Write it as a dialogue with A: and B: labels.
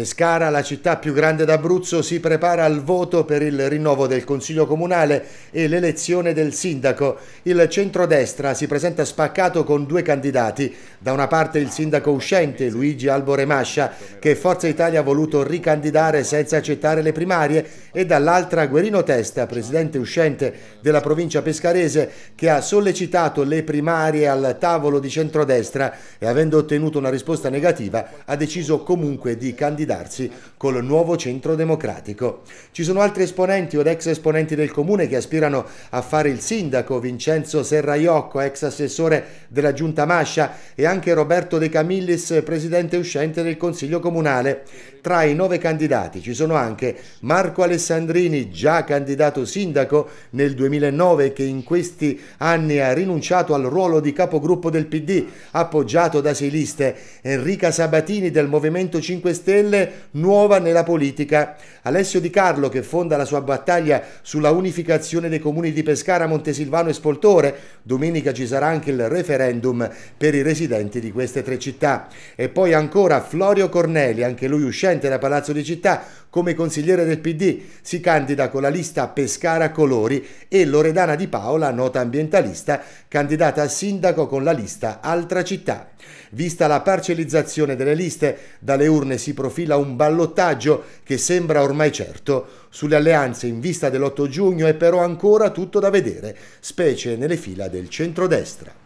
A: Pescara, la città più grande d'Abruzzo, si prepara al voto per il rinnovo del Consiglio Comunale e l'elezione del sindaco. Il centrodestra si presenta spaccato con due candidati. Da una parte il sindaco uscente Luigi Albore Mascia, che Forza Italia ha voluto ricandidare senza accettare le primarie, e dall'altra Guerino Testa, presidente uscente della provincia pescarese, che ha sollecitato le primarie al tavolo di centrodestra e avendo ottenuto una risposta negativa ha deciso comunque di candidare candidarsi col nuovo centro democratico. Ci sono altri esponenti o ex esponenti del comune che aspirano a fare il sindaco, Vincenzo Serraiocco, ex assessore della giunta Mascia e anche Roberto De Camillis, presidente uscente del Consiglio Comunale. Tra i nove candidati ci sono anche Marco Alessandrini, già candidato sindaco nel 2009 che in questi anni ha rinunciato al ruolo di capogruppo del PD, appoggiato da sei liste, Enrica Sabatini del Movimento 5 Stelle dimensione nuova nella politica. Alessio Di Carlo, che fonda la sua battaglia sulla unificazione dei comuni di Pescara, Montesilvano e Spoltore, domenica ci sarà anche il referendum per i residenti di queste tre città. E poi ancora Florio Corneli, anche lui uscente da Palazzo di Città, come consigliere del PD, si candida con la lista Pescara Colori e Loredana Di Paola, nota ambientalista, candidata a sindaco con la lista Altra Città. Vista la parcellizzazione delle liste, dalle urne si profila profila un ballottaggio che sembra ormai certo. Sulle alleanze in vista dell'8 giugno è però ancora tutto da vedere, specie nelle fila del centrodestra.